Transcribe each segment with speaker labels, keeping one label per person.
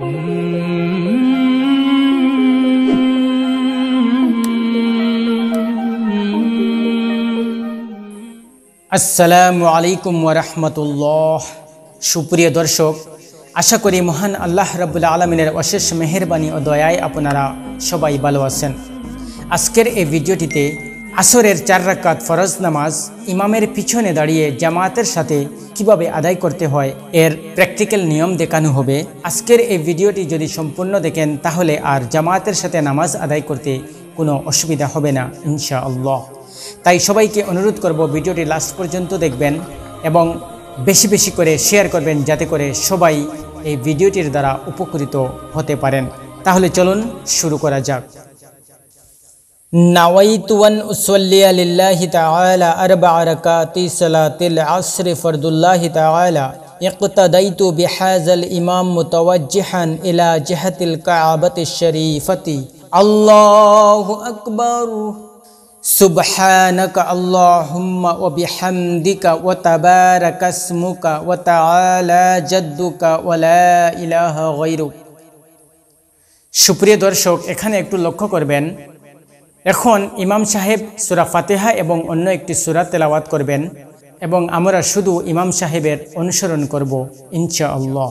Speaker 1: আসসালামু আলাইকুম ওরহমতুল্লাহ সুপ্রিয় দর্শক আশা করি মহান আল্লাহ রাবুল্লা আলমিনের অশেষ মেহরবানি ও দয়ায় আপনারা সবাই ভালো আছেন আজকের এই ভিডিওটিতে আসরের চার রাকাত ফরজ নামাজ ইমামের পিছনে দাঁড়িয়ে জামাতের সাথে কিভাবে আদায় করতে হয় এর প্র্যাকটিক্যাল নিয়ম দেখানো হবে আজকের এই ভিডিওটি যদি সম্পূর্ণ দেখেন তাহলে আর জামাতের সাথে নামাজ আদায় করতে কোনো অসুবিধা হবে না ইনশা আল্লাহ তাই সবাইকে অনুরোধ করব ভিডিওটি লাস্ট পর্যন্ত দেখবেন এবং বেশি বেশি করে শেয়ার করবেন যাতে করে সবাই এই ভিডিওটির দ্বারা উপকৃত হতে পারেন তাহলে চলুন শুরু করা যাক নাওয়াইতুয়ান উসল্লিয়া লিল্লাহি তাআলা আরবা রাকাতি সালাতিল আসর ফরদুল্লাহি তাআলা ইকতাদাইতু বিহাযাল ইমাম মুতাওয়াজ্জিহান ইলা জিহাতিল কাআবাতিশ শরীফাতি আল্লাহু আকবার সুবহানাকা আল্লাহুম্মা ওয়া বিহামদিকা ওয়া তাবারাকা ইসমুকা ওয়া তাআলা জাদ্দুকা ওয়া লা ইলাহা গায়রুক সুপ্রিয় দর্শক এখানে একটু লক্ষ্য করবেন এখন ইমাম সাহেব সুরা ফাতেহা এবং অন্য একটি সুরা তেলাওয়াত করবেন এবং আমরা শুধু ইমাম সাহেবের অনুসরণ করব ইনশাআল্লাহ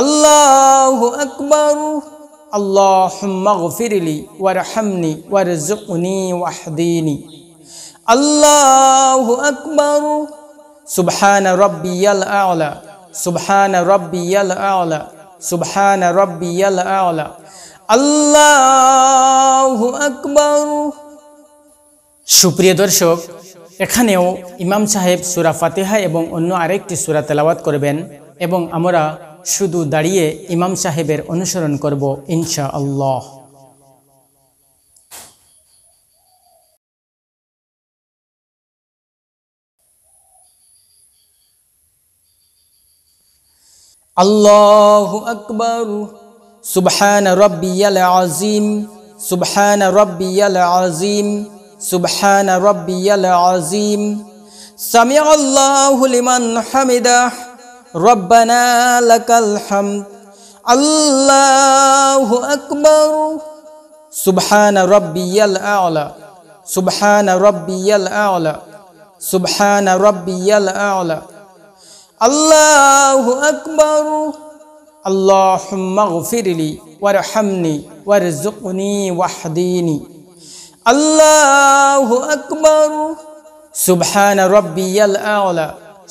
Speaker 1: আল্লাহ আকবর আল্লাহ মগফিরলি ওয়ারহামনি ওয়ারজুকনি ওয়াহদিনী আল্লাহ আকবর সুবহান রব্বিয়াল আওলা সুবহান রব্বিয়াল আওলা সুবহান রব্বিয়াল আওলা আল্লাহ আকবর সুপ্রিয় দর্শক এখানেও ইমাম সাহেব সুরা ফাতেহা এবং অন্য আরেকটি সুরা তেলাওয়াত করবেন এবং আমরা শুধু দাঁড়িয়ে ইমাম সাহেবের অনুসরণ করব ইনশা আল্লাহ আল্লাহ আকবর সুবহান রব্বিয়াল আজিম সুবহান রব্বিয়াল আজিম সুবহান রব্বিয়াল আজিম সামি আল্লাহ লিমান হামিদা ربنا لك الحمد الله أكبر سبحان ربي الأعلى سبحان ربي الأعلى سبحان ربي الأعلى الله أكبر اللهم اغفر لي وارحمني وارزقني وحديني الله أكبر سبحان ربي الأعلى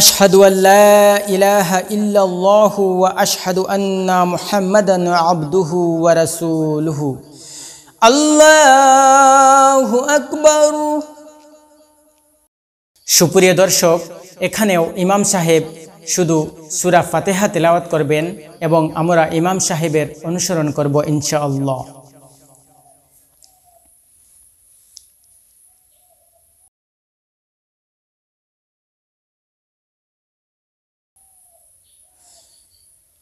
Speaker 1: আশহাদু আল্লাহ ইলাহা ইল্লাল্লাহু ওয়া আশহাদু আন্না মুহাম্মাদান আবদুহু ওয়া রাসূলুহু আল্লাহু আকবর সুপ্রিয় দর্শক এখানেও ইমাম সাহেব শুধু সুরা ফাতেহা তেলাওয়াত করবেন এবং আমরা ইমাম সাহেবের অনুসরণ করব ইনশাআল্লাহ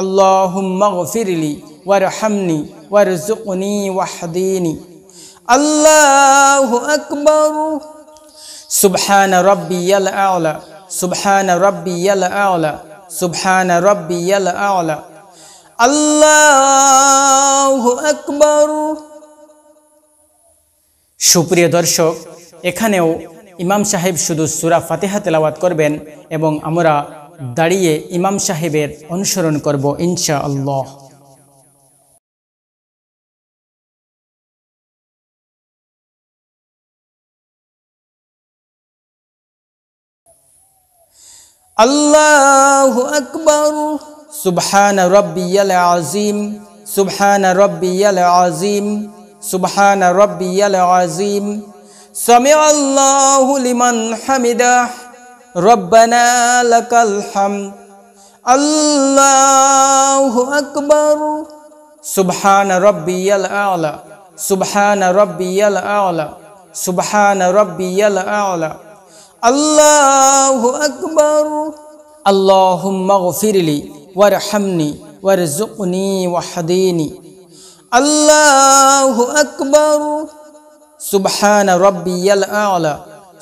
Speaker 1: আল্লাহুম্মা গফিরলি ওয়ারহামনি ওয়ারজুকনি ওয়াহদিনি আল্লাহু আকবর সুবহান রব্বিয়াল আওলা সুবহান রব্বিয়াল আওলা সুবহান রব্বিয়াল আওলা আল্লাহ আকবর সুপ্রিয় দর্শক এখানেও ইমাম সাহেব শুধু সুরা ফাতেহা তেলাওয়াত করবেন এবং আমরা দাঁড়িয়ে ইমাম সাহেবের অনুসরণ করব ইনশা আল্লাহ আল্লাহ আকবর সুবহান রব্বিয়াল আজিম সুবহান রব্বিয়াল আজিম সুবহান রব্বিয়াল আজিম সামি আল্লাহ লিমান হামিদা ربنا لك الحمد الله أكبر سبحان ربي الأعلى سبحان ربي الأعلى سبحان ربي الأعلى الله أكبر اللهم اغفر لي وارحمني وارزقني وحديني الله أكبر سبحان ربي الأعلى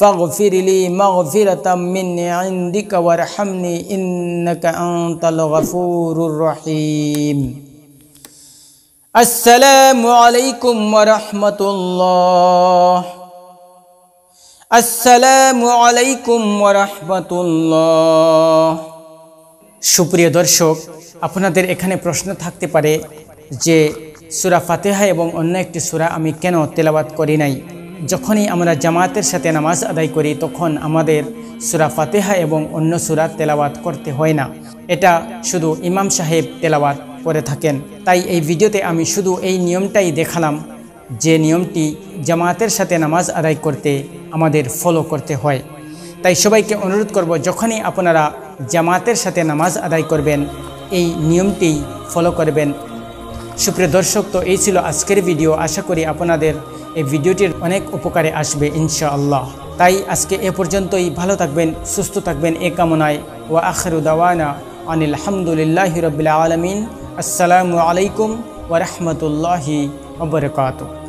Speaker 1: فاغفر لي مغفرة من عندك وارحمني إنك أنت الغفور الرحيم السلام عليكم ورحمة الله السلام عليكم ورحمة الله সুপ্রিয় দর্শক আপনাদের এখানে প্রশ্ন থাকতে পারে যে সুরা ফাতেহা এবং অন্য একটি সুরা আমি কেন তেলাবাত করি নাই যখনই আমরা জামাতের সাথে নামাজ আদায় করি তখন আমাদের সুরা ফাতেহা এবং অন্য সুরা তেলাওয়াত করতে হয় না এটা শুধু ইমাম সাহেব তেলাওয়াত করে থাকেন তাই এই ভিডিওতে আমি শুধু এই নিয়মটাই দেখালাম যে নিয়মটি জামাতের সাথে নামাজ আদায় করতে আমাদের ফলো করতে হয় তাই সবাইকে অনুরোধ করব যখনই আপনারা জামাতের সাথে নামাজ আদায় করবেন এই নিয়মটি ফলো করবেন সুপ্রিয় দর্শক তো এই ছিল আজকের ভিডিও আশা করি আপনাদের এই ভিডিওটির অনেক উপকারে আসবে ইনশাআল্লাহ তাই আজকে এ পর্যন্তই ভালো থাকবেন সুস্থ থাকবেন এ কামনায় ও আখরু দাওয়ানা আনিল হামদুলিল্লাহ রবিল আলমিন আসসালামু আলাইকুম ওরহমতুল্লাহি অবরকাত